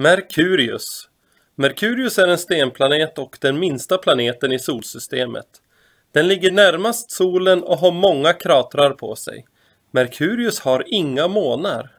Merkurius Merkurius är en stenplanet och den minsta planeten i solsystemet. Den ligger närmast solen och har många kratrar på sig. Merkurius har inga månar.